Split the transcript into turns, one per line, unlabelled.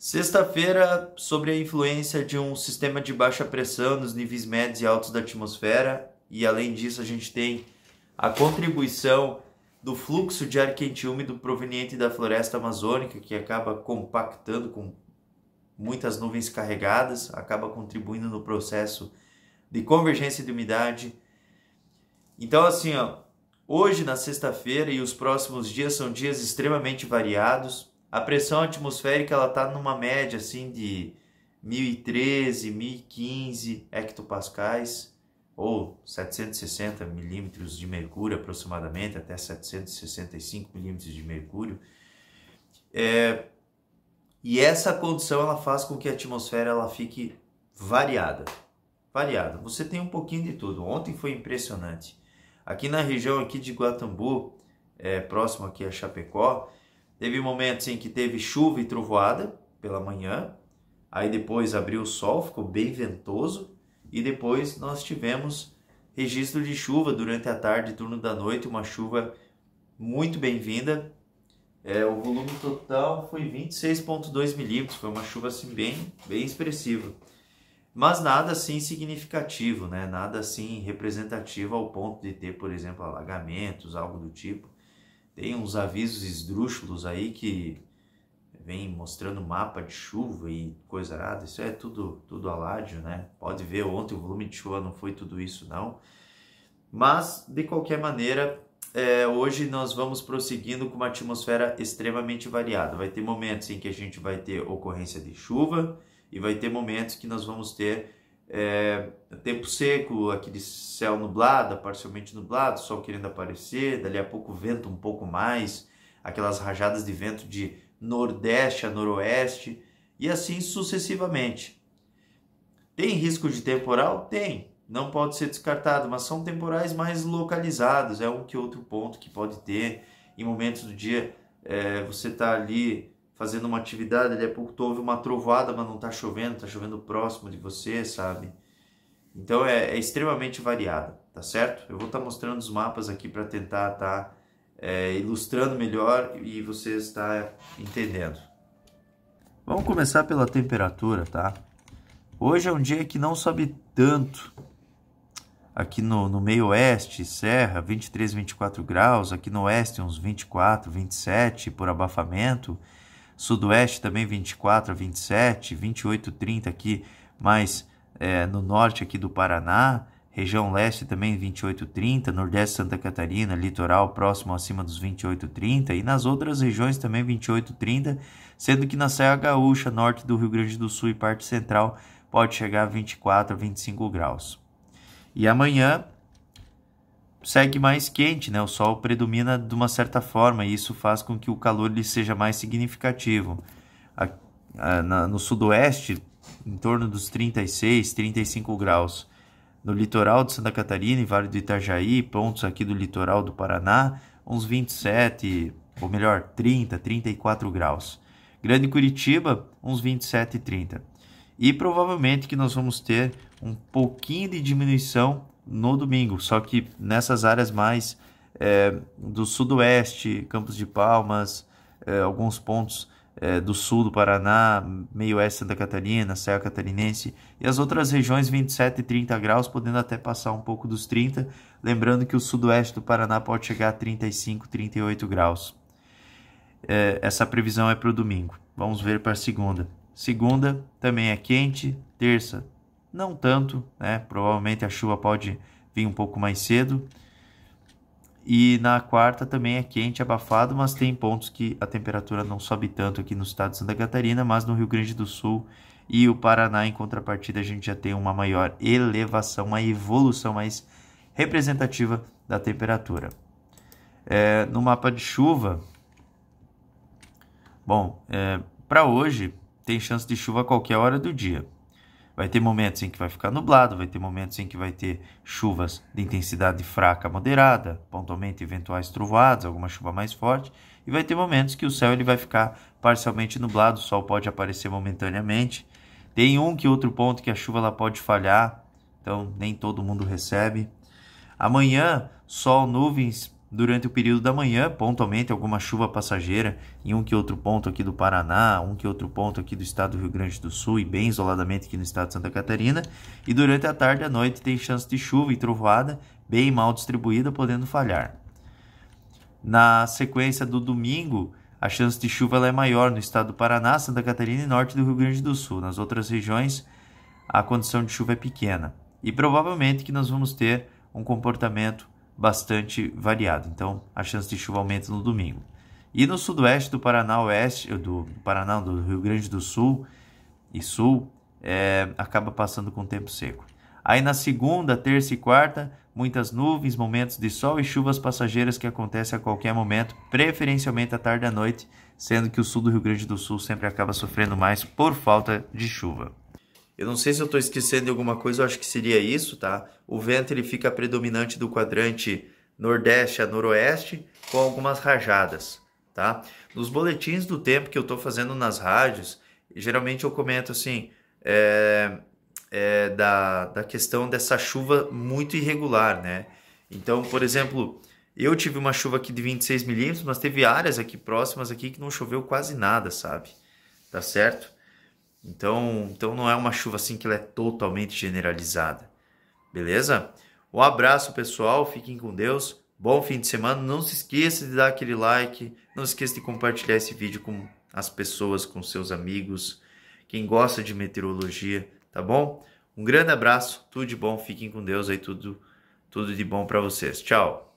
Sexta-feira, sobre a influência de um sistema de baixa pressão nos níveis médios e altos da atmosfera, e além disso, a gente tem a contribuição do fluxo de ar quente e úmido proveniente da floresta amazônica, que acaba compactando com muitas nuvens carregadas, acaba contribuindo no processo de convergência de umidade. Então, assim, ó, hoje na sexta-feira e os próximos dias são dias extremamente variados. A pressão atmosférica ela tá numa média assim de 1013, 1015 hectopascais ou 760 milímetros de mercúrio aproximadamente, até 765 milímetros de mercúrio. É, e essa condição ela faz com que a atmosfera ela fique variada. Variada. Você tem um pouquinho de tudo. Ontem foi impressionante. Aqui na região aqui de Guatambu, é, próximo aqui a Chapecó, Teve momentos em que teve chuva e trovoada pela manhã, aí depois abriu o sol, ficou bem ventoso, e depois nós tivemos registro de chuva durante a tarde, turno da noite, uma chuva muito bem-vinda. É, o volume total foi 26,2 milímetros, foi uma chuva assim bem, bem expressiva. Mas nada assim significativo, né? nada assim representativo ao ponto de ter, por exemplo, alagamentos, algo do tipo. Tem uns avisos esdrúxulos aí que vem mostrando mapa de chuva e coisa arada. Isso é tudo, tudo aládio, né? Pode ver, ontem o volume de chuva não foi tudo isso, não. Mas, de qualquer maneira, é, hoje nós vamos prosseguindo com uma atmosfera extremamente variada. Vai ter momentos em que a gente vai ter ocorrência de chuva e vai ter momentos que nós vamos ter é, tempo seco, aquele céu nublado, parcialmente nublado, sol querendo aparecer, dali a pouco vento um pouco mais, aquelas rajadas de vento de nordeste a noroeste e assim sucessivamente. Tem risco de temporal? Tem, não pode ser descartado, mas são temporais mais localizados, é um que outro ponto que pode ter. Em momentos do dia é, você está ali fazendo uma atividade, daqui a pouco tu ouve uma trovada, mas não está chovendo, está chovendo próximo de você, sabe? Então é, é extremamente variado, tá certo? Eu vou estar tá mostrando os mapas aqui para tentar estar tá, é, ilustrando melhor e você está entendendo. Vamos começar pela temperatura, tá? Hoje é um dia que não sobe tanto. Aqui no, no meio oeste, Serra, 23, 24 graus. Aqui no oeste, uns 24, 27 por abafamento. Sudoeste também 24 a 27, 28 30 aqui, mais é, no norte aqui do Paraná. Região Leste também 28 30, Nordeste Santa Catarina, litoral próximo acima dos 28 30 e nas outras regiões também 28 30, sendo que na Serra Gaúcha, norte do Rio Grande do Sul e parte central pode chegar a 24 a 25 graus. E amanhã segue mais quente, né? O Sol predomina de uma certa forma e isso faz com que o calor lhe seja mais significativo. A, a, na, no sudoeste, em torno dos 36, 35 graus. No litoral de Santa Catarina e Vale do Itajaí, pontos aqui do litoral do Paraná, uns 27, ou melhor, 30, 34 graus. Grande Curitiba, uns 27 e 30. E provavelmente que nós vamos ter um pouquinho de diminuição no domingo. Só que nessas áreas mais é, do sudoeste, Campos de Palmas, é, alguns pontos é, do sul do Paraná, meio oeste da Catarina, Serra Catarinense e as outras regiões 27 e 30 graus, podendo até passar um pouco dos 30. Lembrando que o sudoeste do Paraná pode chegar a 35, 38 graus. É, essa previsão é para o domingo. Vamos ver para segunda. Segunda também é quente, terça não tanto, né? Provavelmente a chuva pode vir um pouco mais cedo. E na quarta também é quente, abafado, mas tem pontos que a temperatura não sobe tanto aqui no estado de Santa Catarina, mas no Rio Grande do Sul e o Paraná, em contrapartida, a gente já tem uma maior elevação, uma evolução mais representativa da temperatura. É, no mapa de chuva, bom, é, para hoje tem chance de chuva a qualquer hora do dia. Vai ter momentos em que vai ficar nublado, vai ter momentos em que vai ter chuvas de intensidade fraca, moderada, pontualmente eventuais trovoadas, alguma chuva mais forte, e vai ter momentos que o céu ele vai ficar parcialmente nublado, o sol pode aparecer momentaneamente. Tem um que outro ponto que a chuva ela pode falhar, então nem todo mundo recebe. Amanhã, sol, nuvens Durante o período da manhã, pontualmente alguma chuva passageira em um que outro ponto aqui do Paraná, um que outro ponto aqui do estado do Rio Grande do Sul e bem isoladamente aqui no estado de Santa Catarina. E durante a tarde e a noite tem chance de chuva e trovoada, bem mal distribuída, podendo falhar. Na sequência do domingo, a chance de chuva é maior no estado do Paraná, Santa Catarina e norte do Rio Grande do Sul. Nas outras regiões, a condição de chuva é pequena. E provavelmente que nós vamos ter um comportamento bastante variado. Então, a chance de chuva aumenta no domingo. E no sudoeste do Paraná, oeste do Paraná, do Rio Grande do Sul e sul, é, acaba passando com tempo seco. Aí na segunda, terça e quarta, muitas nuvens, momentos de sol e chuvas passageiras que acontecem a qualquer momento, preferencialmente à tarde e à noite, sendo que o sul do Rio Grande do Sul sempre acaba sofrendo mais por falta de chuva. Eu não sei se eu estou esquecendo de alguma coisa, eu acho que seria isso, tá? O vento ele fica predominante do quadrante nordeste a noroeste, com algumas rajadas, tá? Nos boletins do tempo que eu estou fazendo nas rádios, geralmente eu comento assim, é, é, da, da questão dessa chuva muito irregular, né? Então, por exemplo, eu tive uma chuva aqui de 26 milímetros, mas teve áreas aqui próximas aqui que não choveu quase nada, sabe? Tá certo? Então, então não é uma chuva assim que ela é totalmente generalizada. Beleza? Um abraço, pessoal. Fiquem com Deus. Bom fim de semana. Não se esqueça de dar aquele like. Não se esqueça de compartilhar esse vídeo com as pessoas, com seus amigos, quem gosta de meteorologia, tá bom? Um grande abraço, tudo de bom, fiquem com Deus aí, tudo, tudo de bom para vocês. Tchau!